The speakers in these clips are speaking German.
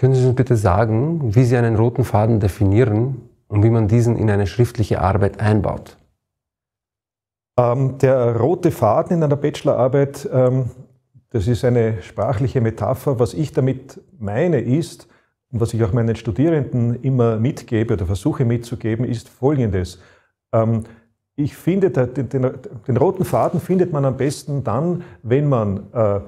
Können Sie uns bitte sagen, wie Sie einen roten Faden definieren und wie man diesen in eine schriftliche Arbeit einbaut? Ähm, der rote Faden in einer Bachelorarbeit, ähm, das ist eine sprachliche Metapher. Was ich damit meine ist, und was ich auch meinen Studierenden immer mitgebe oder versuche mitzugeben, ist Folgendes. Ähm, ich finde, den, roten Faden findet man am besten dann, wenn man äh,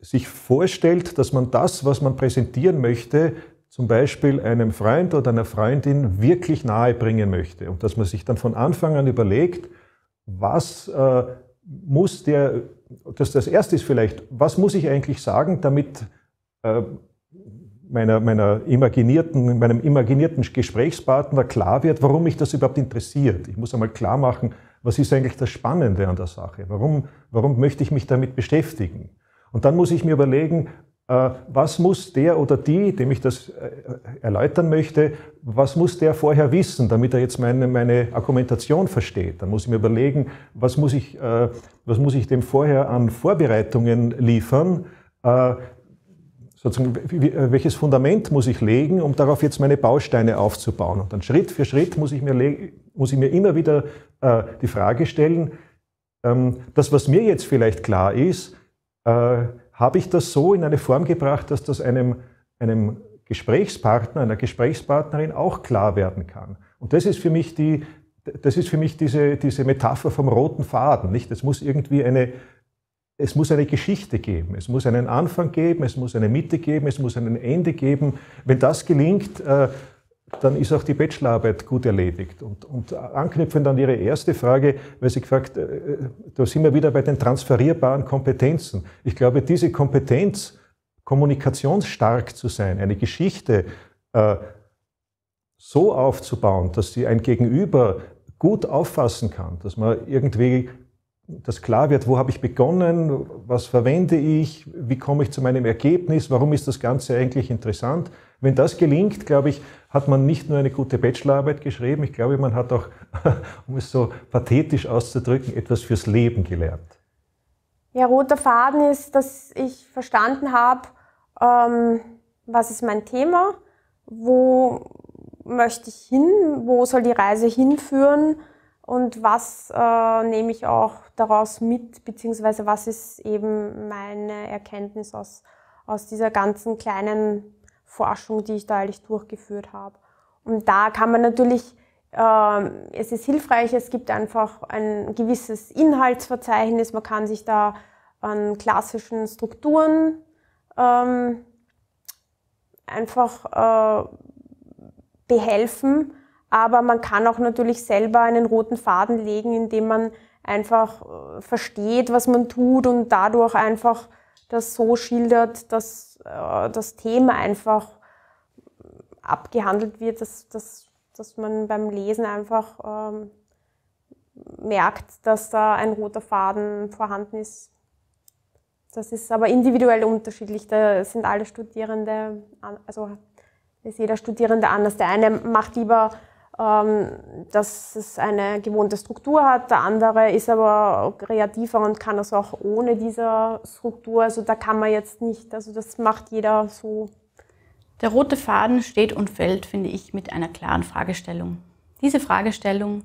sich vorstellt, dass man das, was man präsentieren möchte, zum Beispiel einem Freund oder einer Freundin wirklich nahe bringen möchte und dass man sich dann von Anfang an überlegt, was äh, muss der, das, das erste ist vielleicht, was muss ich eigentlich sagen, damit äh, meiner, meiner imaginierten, meinem imaginierten Gesprächspartner klar wird, warum mich das überhaupt interessiert. Ich muss einmal klar machen, was ist eigentlich das Spannende an der Sache? Warum, warum möchte ich mich damit beschäftigen? Und dann muss ich mir überlegen, äh, was muss der oder die, dem ich das äh, erläutern möchte, was muss der vorher wissen, damit er jetzt meine, meine Argumentation versteht? Dann muss ich mir überlegen, was muss ich, äh, was muss ich dem vorher an Vorbereitungen liefern? sozusagen, welches Fundament muss ich legen, um darauf jetzt meine Bausteine aufzubauen? Und dann Schritt für Schritt muss ich mir, muss ich mir immer wieder die Frage stellen, ähm, das, was mir jetzt vielleicht klar ist, äh, habe ich das so in eine Form gebracht, dass das einem, einem Gesprächspartner, einer Gesprächspartnerin auch klar werden kann. Und das ist für mich die, das ist für mich diese, diese Metapher vom roten Faden, nicht? Es muss irgendwie eine, es muss eine Geschichte geben. Es muss einen Anfang geben, es muss eine Mitte geben, es muss ein Ende geben. Wenn das gelingt, äh, dann ist auch die Bachelorarbeit gut erledigt. Und, und anknüpfend an Ihre erste Frage, weil Sie gefragt, äh, äh, da sind wir wieder bei den transferierbaren Kompetenzen. Ich glaube, diese Kompetenz, kommunikationsstark zu sein, eine Geschichte äh, so aufzubauen, dass sie ein Gegenüber gut auffassen kann, dass man irgendwie das klar wird, wo habe ich begonnen, was verwende ich, wie komme ich zu meinem Ergebnis, warum ist das Ganze eigentlich interessant. Wenn das gelingt, glaube ich, hat man nicht nur eine gute Bachelorarbeit geschrieben, ich glaube, man hat auch, um es so pathetisch auszudrücken, etwas fürs Leben gelernt. Ja, roter Faden ist, dass ich verstanden habe, ähm, was ist mein Thema, wo möchte ich hin, wo soll die Reise hinführen und was äh, nehme ich auch daraus mit, beziehungsweise was ist eben meine Erkenntnis aus, aus dieser ganzen kleinen Forschung, die ich da eigentlich durchgeführt habe. Und da kann man natürlich, äh, es ist hilfreich, es gibt einfach ein gewisses Inhaltsverzeichnis, man kann sich da an klassischen Strukturen ähm, einfach äh, behelfen, aber man kann auch natürlich selber einen roten Faden legen, indem man einfach äh, versteht, was man tut und dadurch einfach das so schildert, dass äh, das Thema einfach abgehandelt wird, dass, dass, dass man beim Lesen einfach ähm, merkt, dass da ein roter Faden vorhanden ist. Das ist aber individuell unterschiedlich. Da sind alle Studierende, also ist jeder Studierende anders. Der eine macht lieber ähm, dass es eine gewohnte Struktur hat. Der andere ist aber kreativer und kann das auch ohne diese Struktur. Also da kann man jetzt nicht, also das macht jeder so. Der rote Faden steht und fällt, finde ich, mit einer klaren Fragestellung. Diese Fragestellung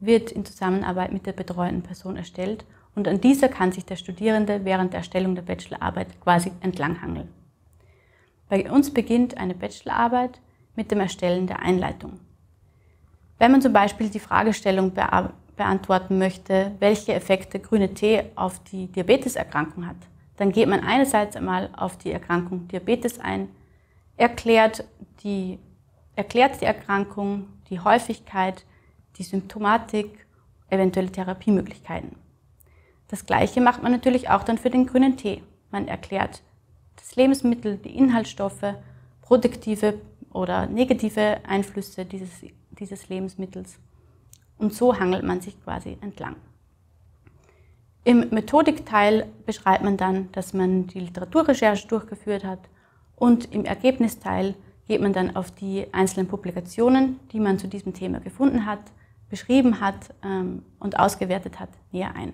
wird in Zusammenarbeit mit der betreuenden Person erstellt und an dieser kann sich der Studierende während der Erstellung der Bachelorarbeit quasi entlanghangeln. Bei uns beginnt eine Bachelorarbeit mit dem Erstellen der Einleitung. Wenn man zum Beispiel die Fragestellung bea beantworten möchte, welche Effekte grüne Tee auf die Diabeteserkrankung hat, dann geht man einerseits einmal auf die Erkrankung Diabetes ein, erklärt die, erklärt die Erkrankung, die Häufigkeit, die Symptomatik, eventuelle Therapiemöglichkeiten. Das Gleiche macht man natürlich auch dann für den grünen Tee. Man erklärt das Lebensmittel, die Inhaltsstoffe, produktive oder negative Einflüsse dieses dieses Lebensmittels. Und so hangelt man sich quasi entlang. Im Methodikteil beschreibt man dann, dass man die Literaturrecherche durchgeführt hat und im Ergebnisteil geht man dann auf die einzelnen Publikationen, die man zu diesem Thema gefunden hat, beschrieben hat ähm, und ausgewertet hat, näher ein.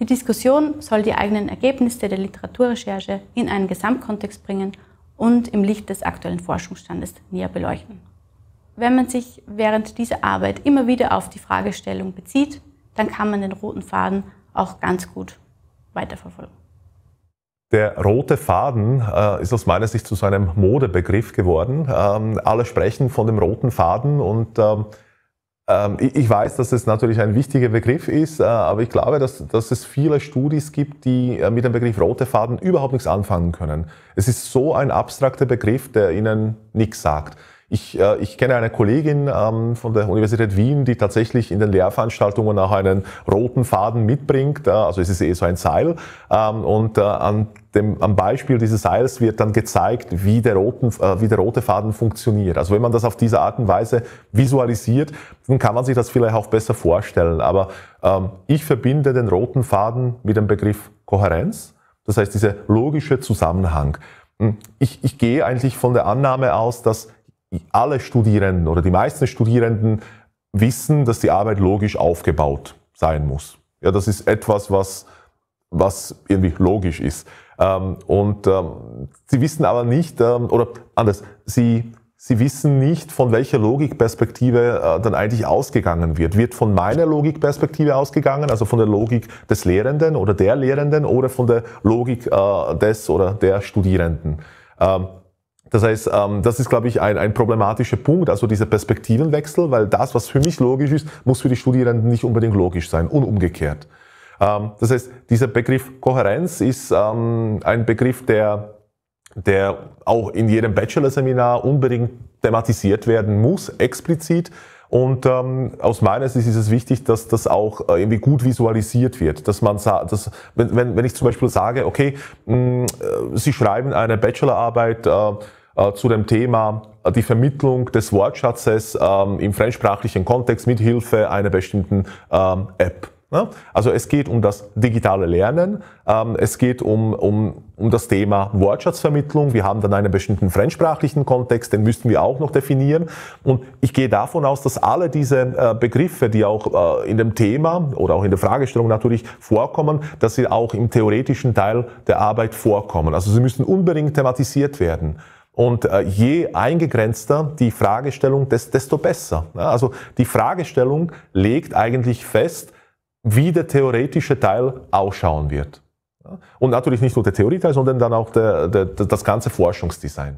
Die Diskussion soll die eigenen Ergebnisse der Literaturrecherche in einen Gesamtkontext bringen und im Licht des aktuellen Forschungsstandes näher beleuchten. Wenn man sich während dieser Arbeit immer wieder auf die Fragestellung bezieht, dann kann man den roten Faden auch ganz gut weiterverfolgen. Der rote Faden äh, ist aus meiner Sicht zu so einem Modebegriff geworden. Ähm, alle sprechen von dem roten Faden und ähm, ähm ich weiß, dass es natürlich ein wichtiger Begriff ist, äh, aber ich glaube, dass, dass, es viele Studis gibt, die äh, mit dem Begriff rote Faden überhaupt nichts anfangen können. Es ist so ein abstrakter Begriff, der ihnen nichts sagt. Ich, äh, ich kenne eine Kollegin ähm, von der Universität Wien, die tatsächlich in den Lehrveranstaltungen auch einen roten Faden mitbringt. Äh, also es ist eh so ein Seil. Ähm, und äh, an dem, am Beispiel dieses Seils wird dann gezeigt, wie der, roten, äh, wie der rote Faden funktioniert. Also wenn man das auf diese Art und Weise visualisiert, dann kann man sich das vielleicht auch besser vorstellen. Aber ähm, ich verbinde den roten Faden mit dem Begriff Kohärenz. Das heißt, dieser logische Zusammenhang. Hm, ich, ich gehe eigentlich von der Annahme aus, dass alle Studierenden oder die meisten Studierenden wissen, dass die Arbeit logisch aufgebaut sein muss. Ja, das ist etwas, was, was irgendwie logisch ist. Ähm, und ähm, sie wissen aber nicht, ähm, oder anders, sie, sie wissen nicht, von welcher Logikperspektive äh, dann eigentlich ausgegangen wird. Wird von meiner Logikperspektive ausgegangen, also von der Logik des Lehrenden oder der Lehrenden oder von der Logik äh, des oder der Studierenden? Ähm, das heißt, ähm, das ist, glaube ich, ein, ein problematischer Punkt, also dieser Perspektivenwechsel, weil das, was für mich logisch ist, muss für die Studierenden nicht unbedingt logisch sein und umgekehrt. Ähm, das heißt, dieser Begriff Kohärenz ist ähm, ein Begriff, der, der auch in jedem Bachelor-Seminar unbedingt thematisiert werden muss, explizit. Und ähm, aus meiner Sicht ist es wichtig, dass das auch äh, irgendwie gut visualisiert wird. Dass man dass, wenn, wenn, wenn ich zum Beispiel sage, okay, mh, mm, äh, Sie schreiben eine Bachelorarbeit äh, äh, zu dem Thema äh, die Vermittlung des Wortschatzes ähm, im fremdsprachlichen Kontext mit Hilfe einer bestimmten ähm, App. Ne? Also es geht um das digitale Lernen, ähm, es geht um, um, um das Thema Wortschatzvermittlung. Wir haben dann einen bestimmten fremdsprachlichen Kontext, den müssten wir auch noch definieren. Und ich gehe davon aus, dass alle diese äh, Begriffe, die auch in dem Thema oder auch in der Fragestellung natürlich vorkommen, dass sie auch im theoretischen Teil der Arbeit vorkommen. Also sie müssen unbedingt thematisiert werden. Und äh, je eingegrenzter die Fragestellung, desto besser. Also die Fragestellung legt eigentlich fest, wie der theoretische Teil ausschauen wird. Und natürlich nicht nur der Theorieteil, sondern dann auch der, der, das ganze Forschungsdesign.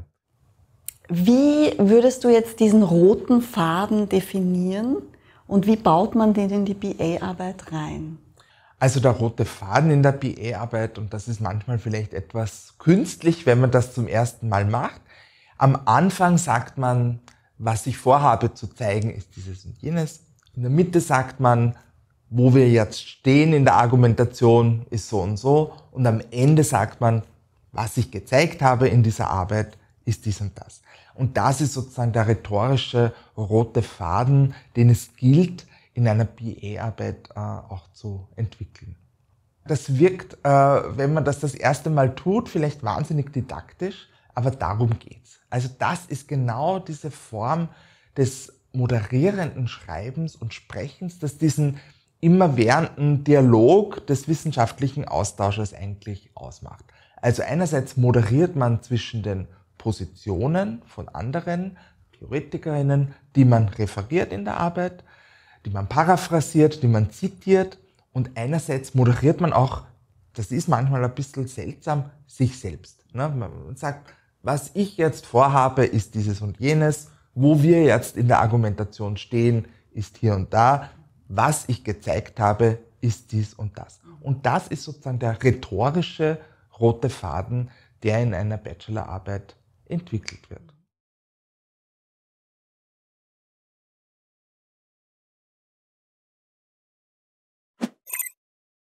Wie würdest du jetzt diesen roten Faden definieren und wie baut man den in die BA-Arbeit rein? Also der rote Faden in der BE-Arbeit, und das ist manchmal vielleicht etwas künstlich, wenn man das zum ersten Mal macht. Am Anfang sagt man, was ich vorhabe zu zeigen, ist dieses und jenes. In der Mitte sagt man, wo wir jetzt stehen in der Argumentation, ist so und so. Und am Ende sagt man, was ich gezeigt habe in dieser Arbeit, ist dies und das. Und das ist sozusagen der rhetorische rote Faden, den es gilt in einer BA-Arbeit e äh, auch zu entwickeln. Das wirkt, äh, wenn man das das erste Mal tut, vielleicht wahnsinnig didaktisch, aber darum geht's. Also das ist genau diese Form des moderierenden Schreibens und Sprechens, das diesen immerwährenden Dialog des wissenschaftlichen Austausches eigentlich ausmacht. Also einerseits moderiert man zwischen den Positionen von anderen Theoretikerinnen, die man referiert in der Arbeit, die man paraphrasiert, die man zitiert und einerseits moderiert man auch, das ist manchmal ein bisschen seltsam, sich selbst. Ne? Man sagt, was ich jetzt vorhabe, ist dieses und jenes, wo wir jetzt in der Argumentation stehen, ist hier und da, was ich gezeigt habe, ist dies und das. Und das ist sozusagen der rhetorische rote Faden, der in einer Bachelorarbeit entwickelt wird.